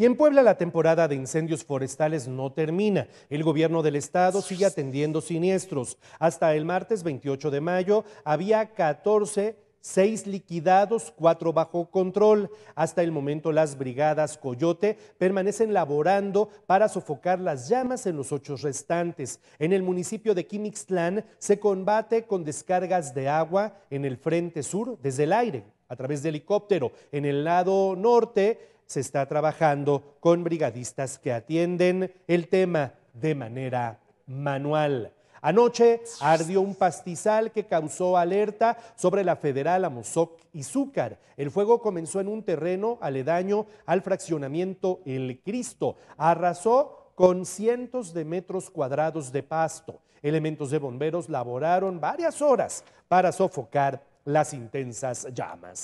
Y en Puebla la temporada de incendios forestales no termina. El gobierno del estado sigue atendiendo siniestros. Hasta el martes 28 de mayo había 14 6 liquidados, cuatro bajo control. Hasta el momento las brigadas Coyote permanecen laborando para sofocar las llamas en los ocho restantes. En el municipio de Quimixtlán se combate con descargas de agua en el frente sur desde el aire a través de helicóptero. En el lado norte se está trabajando con brigadistas que atienden el tema de manera manual. Anoche ardió un pastizal que causó alerta sobre la federal Amozoc y Zúcar. El fuego comenzó en un terreno aledaño al fraccionamiento El Cristo. Arrasó con cientos de metros cuadrados de pasto. Elementos de bomberos laboraron varias horas para sofocar las intensas llamas.